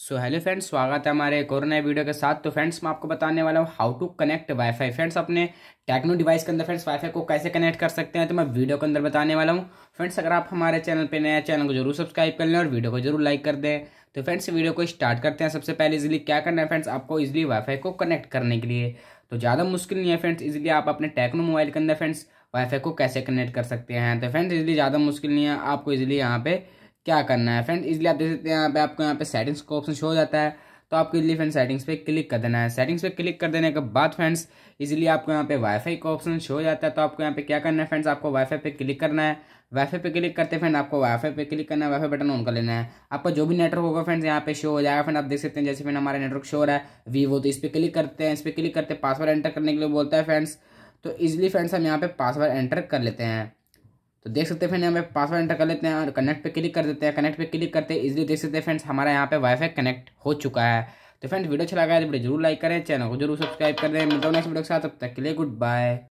so hello friends स्वागत है हमारे एक और नए वीडियो के साथ तो फ्रेंड्स मैं आपको बताने वाला हूँ how to connect WiFi friends अपने टेक्नो डिवाइस के अंदर फ्रेंड्स वाईफाई को कैसे कनेक्ट कर सकते हैं तो मैं वीडियो के अंदर बताने वाला हूँ फ्रेंड्स अगर आप हमारे चैनल पे नए चैनल को जरूर सब्सक्राइब कर लें और वीडियो को जरूर लाइक कर दें तो फ्रेंड्स वीडियो को स्टार्ट करते हैं सबसे पहले इजिली क्या करना है फ्रेंड्स आपको इजिली वाईफाई को कनेक्ट करने के लिए तो ज़्यादा मुश्किल नहीं है फ्रेंड्स इजिली आप अपने टेक्नो मोबाइल के अंदर फ्रेंड्स वाईफाई को कैसे कनेक्ट कर सकते हैं तो फ्रेंड्स इजिली ज़्यादा मुश्किल नहीं है आपको इजिली यहाँ पर क्या करना है फ्रेंड इसलिए आप देख सकते हैं यहाँ पे आपको यहाँ पे सेटिंग्स का ऑप्शन शो हो जाता है तो आपके लिए फ्रेंड सेटिंग्स पे क्लिक कर देना है सेटिंग्स पे क्लिक कर देने के बाद फ्रेंड्स इजिली आपको यहाँ पे वाईफाई का ऑप्शन शो हो जाता है तो आपको यहाँ पे क्या करना है फ्रेंड्स आपको वाईफाई पे क्लिक करना है वाईफाई पे क्लिक करते फ्रेंड आपको वाईफाई पे क्लिक करना है वाईफाई बटन ऑन कर लेना है आपका जो भी नेटवर्क होगा फ्रेंड्स यहाँ पे शो हो जाएगा फ्रेंड आप देख सकते हैं जैसे फ्रेंड हमारा नेटवर्क शो हो रहा है वीवो तो इस पर क्लिक करते हैं इस पर क्लिक करते हैं पासवर्ड एंटर करने के लिए बोलता है फ्रेंड्स तो इजिली फ्रेंड्स हम यहाँ पे पासवर्ड एंटर कर लेते हैं तो देख सकते हैं फ्रेंड यहाँ पे पासवर्ड एंटर कर लेते हैं और कनेक्ट पे क्लिक कर देते हैं कनेक्ट पे क्लिक करते हैं इसलिए देख सकते हैं फ्रेंड्स हमारा यहाँ पे वाईफाई कनेक्ट हो चुका है तो फ्रेंड्स वीडियो अच्छा लगा है तो वीडियो जरूर लाइक करें चैनल को जरूर सब्सक्राइब कर दें मिलता हूँ नेक्स्ट वीडियो के साथ तब तक के लिए गुड बाय